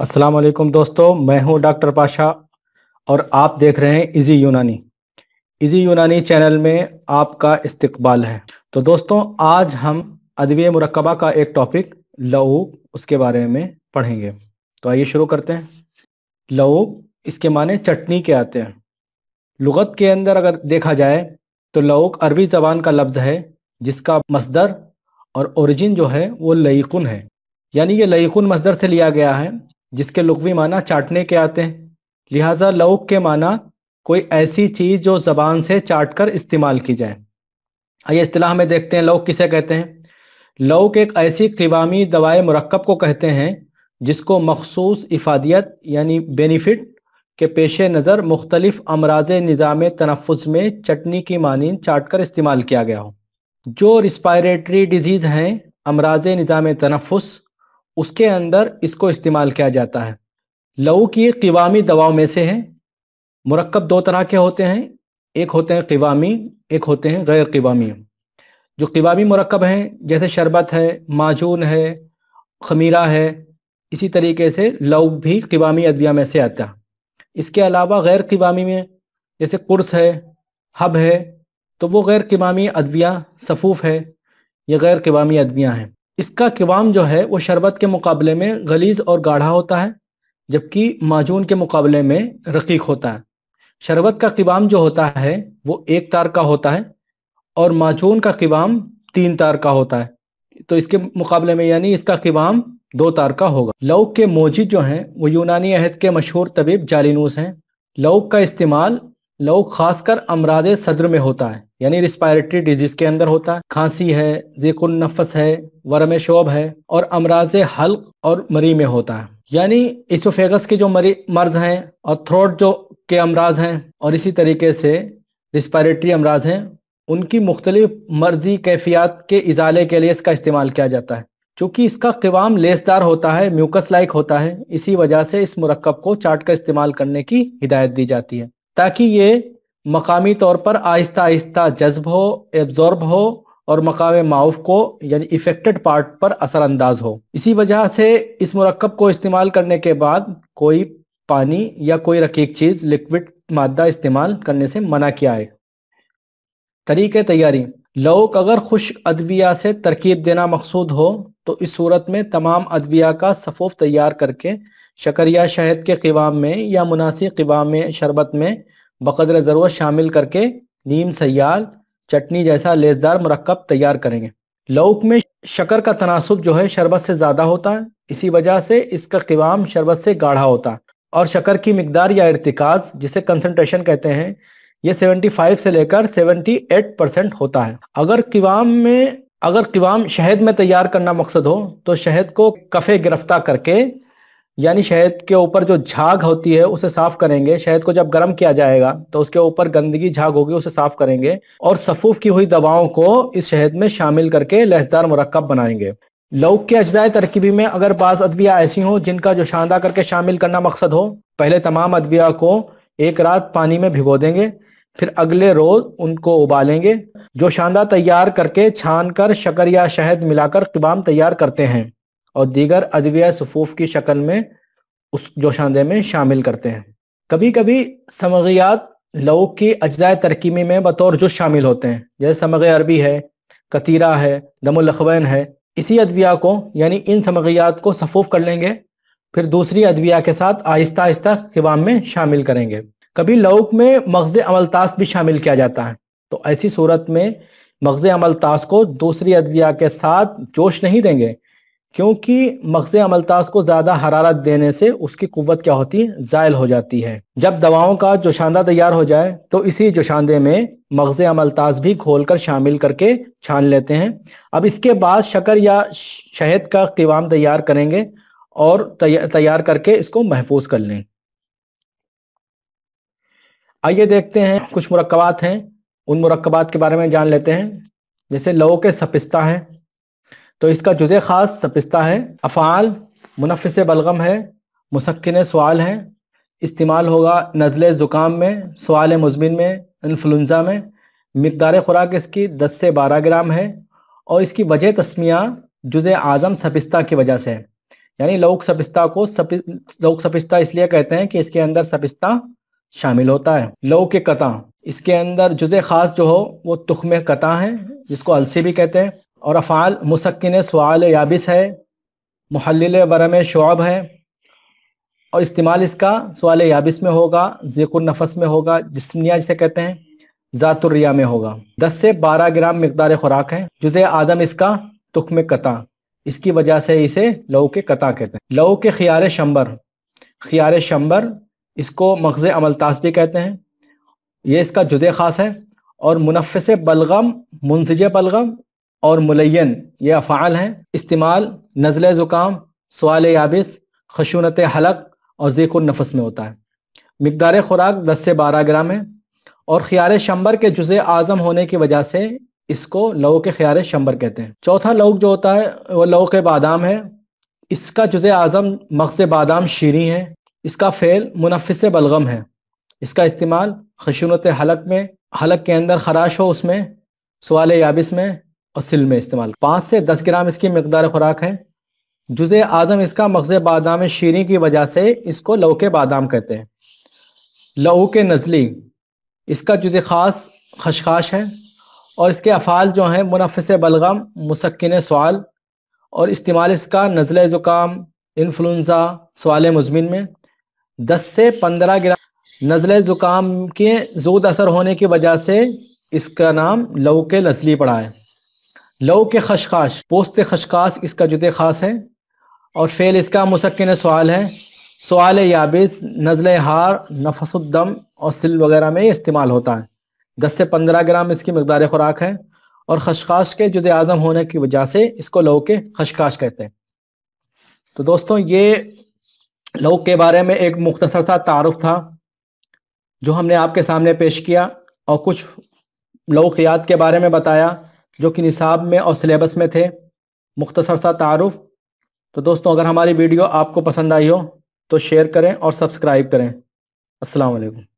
अस्सलाम वालेकुम दोस्तों मैं हूं डॉक्टर पाशा और आप देख रहे हैं इजी यूनानी इजी यूनानी चैनल में आपका इस्तकबाल है तो दोस्तों आज हम अदवी मरकबा का एक टॉपिक लऊ उसके बारे में पढ़ेंगे तो आइए शुरू करते हैं लऊ इसके माने चटनी के आते हैं लगत के अंदर अगर देखा जाए तो लऊक अरबी ज़बान का लफ्ज़ है जिसका मज़दर और ओरिजिन जो है वो लईकुन है यानी ये लईकुन मजदर से लिया गया है जिसके लुकवी माना चाटने के आते हैं लिहाजा लौक के माना कोई ऐसी चीज़ जो ज़बान से चाट कर इस्तेमाल की जाए आइए अतलाह में देखते हैं लौक किसे कहते हैं लौक एक ऐसी कवामी दवाए मरकब को कहते हैं जिसको मखसूस इफादियत यानी बेनिफिट के पेश नज़र मुख्तलिफ अमराज निज़ाम तनफ़ में चटनी की मानी चाट कर इस्तेमाल किया गया हो जो रिस्पायरेटरी डिजीज़ हैं अमराज निज़ाम तनफ़ उसके अंदर इसको इस्तेमाल किया जाता है लहू की क़वामी दवाओं में से है मरकब दो तरह के होते हैं एक होते हैं क़वामी एक होते हैं गैर क़वामी जो क़वामी मरकब हैं जैसे शरबत है माजून है खमीरा है इसी तरीके से लहू भी क़वामी अद्विया में से आता इसके अलावा गैर क़वामी में जैसे कुर्स है हब है तो वो गैर क़वामी अद्विया सफ़ूफ़ है ये गैर क़वामी अद्वियाँ हैं इसका किवाम जो है वो शरबत के मुकाबले में गलीज और गाढ़ा होता है जबकि माजून के मुकाबले में रकीक होता है शरबत का किवाम जो होता है वो एक तार का होता है और माजून का किवाम तीन तार का होता है तो इसके मुकाबले में यानी इसका किवाम दो तार का होगा लव के मोजिद जो हैं वो यूनानी अहद के मशहूर तबीब जालिनूस हैं लौक का इस्तेमाल लहू खासकर अमराद सदर में होता है यानी रिस्पायरेटरी डिजीज के अंदर होता है खांसी है जेकुन नफस है वरम शोब है और अमराज हल्क और मरी में होता है यानी इसोफेगस के जो मरी मर्ज हैं और थ्रोट जो के अमराज हैं और इसी तरीके से रिस्पायरेटरी अमराज हैं उनकी मुख्तलिफ मर्जी कैफियात के इजाले के लिए इसका इस्तेमाल किया जाता है चूँकि इसका क़वाम लेसदार होता है म्यूकस लाइक होता है इसी वजह से इस मरकब को चाट का इस्तेमाल करने की हिदायत दी जाती है ताकि ये मकामी तौर पर आहिस्ता आहिस्ता जज्ब हो एब्जॉर्ब हो और मकाम माउफ को यानी इफेक्टेड पार्ट पर असरअंदाज हो इसी वजह से इस मरकब को इस्तेमाल करने के बाद कोई पानी या कोई रकीक चीज़ लिक्विड मादा इस्तेमाल करने से मना किया है तरीके तैयारी लोग अगर खुश अदविया से तरकीब देना मकसूद हो तो इस सूरत में तमाम अदविया का सफ़ूफ तैयार करके शकर या शहद के क़वाम में या मुनासिब क़वाम में शरबत में बकदर ज़रूरत शामिल करके नीम सयाल चटनी जैसा लेसदार मरकब तैयार करेंगे लौक में शकर का तनासब जो है शरबत से ज़्यादा होता है इसी वजह से इसका क़वाम शरबत से गाढ़ा होता है और शकर की मकदार या इरतिकाज जिसे कंसनट्रेशन कहते हैं ये 75 से लेकर 78 परसेंट होता है अगर कवाम में अगर कवाम शहद में तैयार करना मकसद हो तो शहद को कफ़े गिरफ्तार करके यानी शहद के ऊपर जो झाग होती है उसे साफ करेंगे शहद को जब गर्म किया जाएगा तो उसके ऊपर गंदगी झाग होगी उसे साफ करेंगे और सफूफ की हुई दवाओं को इस शहद में शामिल करके लहसदार मरकब बनाएंगे लौक के अजदाय तरकीबी में अगर बाज़ अदविया ऐसी हों जिनका जो शानदा करके शामिल करना मकसद हो पहले तमाम अदविया को एक रात पानी में भिगो देंगे फिर अगले रोज उनको उबालेंगे जो शानदा तैयार करके छान कर शकर या शहद मिलाकर कबाम तैयार करते हैं और दीगर अदविया सफूफ की शक्ल में उस जोशांदे में शामिल करते हैं कभी कभी समगियात लव की अज्जा तरकीमी में बतौर जुज शामिल होते हैं जैसे समग अरबी है कतीरा है दमोलखवैन है इसी अदविया को यानी इन समगियात को सफूफ कर लेंगे फिर दूसरी अदविया के साथ आहिस्ता आहिस्ता खिवाम में शामिल करेंगे कभी लौक में मगज अमलतास भी शामिल किया जाता है तो ऐसी सूरत में मगज अमलतास को दूसरी अदविया के साथ जोश नहीं देंगे क्योंकि मगज अमलताज को ज्यादा हरारत देने से उसकी कुत क्या होती है जायल हो जाती है जब दवाओं का जोशांदा तैयार हो जाए तो इसी जोशांदे में मगज अमलताज भी कर शामिल करके छान लेते हैं अब इसके बाद शकर या शहद का क़वाम तैयार करेंगे और तैयार करके इसको महफूज कर लें आइए देखते हैं कुछ मरकबात हैं उन मरकबात के बारे में जान लेते हैं जैसे लौ के सपिस्ता हैं तो इसका जुज़ ख़ास सपिस्ता है अफ़ाल मुनफ़ बलगम है मुसक्न सवाल है इस्तेमाल होगा नज़ल ज़ुकाम में सवाल मजमिन में इन्फ्लुंजा में मकदार खुराक इसकी 10 से 12 ग्राम है और इसकी वजह तस्मिया जुज़ आज़म सपिस्ता की वजह से है यानी लौक सपिस्ता को सपि लौक सपिस्ता इसलिए कहते हैं कि इसके अंदर सपिस्ता शामिल होता है लोक के कता इसके अंदर जुज़ ख़ास जो हो वो में कता है जिसको अलसी भी कहते हैं और अफ़ाल मुसक्न सवाल याबिस है महल वरम शुअब है और इस्तेमाल इसका सवाल याबिस में होगा जेकुर नफस में होगा जिसमिया जिसे कहते हैं ज़ातुर्रिया में होगा 10 से 12 ग्राम मकदार खुराक है जुज़ आदम इसका तुख में कता इसकी वजह से इसे लहू के कता कहते हैं लहू के खियार शंबर खियार शंबर इसको मगज़ अमलतास भी कहते हैं ये इसका जुज़ ख़ास है और मुनफ़ बलगम मुनसिज बलगम और मुलैन ये अफ़ाल हैं इस्तेमाल नज़ल ज़ुकाम सवाल याबिस खशूनत हलक और ज़ीक नफस में होता है मकदार खुराक दस से बारह ग्राम है और ख़ियार शंबर के जुज़ आज़म होने की वजह से इसको लहू के ख़ियार शंबर कहते हैं चौथा लहू जो होता है वह लहू के बादाम है इसका जुज़ आज़म मगज़ बादाम शीरी है इसका फ़ेल मुनफस बलगम है इसका इस्तेमाल खशूनत हलक में हलक के अंदर खराश हो उसमें सवाल याबिस में और सिल में इस्तेमाल पाँच से दस ग्राम इसकी मकदार खुराक है जुज़ आज़म इसका मगज़ बादाम शीरी की वजह से इसको लहू के बादाम कहते हैं लहू के नज़ली इसका जुज़ ख़ास खशखाश है और इसके अफ़ाल जो हैं मुनफस बलगम मुसक्न सवाल और इस्तेमाल इसका नज़ल ज़ुकाम इन्फ्लुंज़ा सवाल मजमिन में दस से पंद्रह ग्राम नज़ल ज़ुकाम के जूद असर होने की वजह से इसका नाम लहू के नज़ली पड़ा है लव के खशखाश पोस्त खशखाश इसका जुद खास है और फेल इसका मुसक्न सवाल है सवाल याबिस नज़ल हार नफसुद्दम और सिल वगैरह में इस्तेमाल होता है दस से पंद्रह ग्राम इसकी मकदार खुराक है और खशखाश के जुद आज़म होने की वजह से इसको लव के खशखाश कहते हैं तो दोस्तों ये लव के बारे में एक मुख्तसर सा तारफ़ था जो हमने आपके सामने पेश किया और कुछ लव के बारे में बताया जो कि निसाब में और सिलेबस में थे मुख्तसर सा तारुफ तो दोस्तों अगर हमारी वीडियो आपको पसंद आई हो तो शेयर करें और सब्सक्राइब करें वालेकुम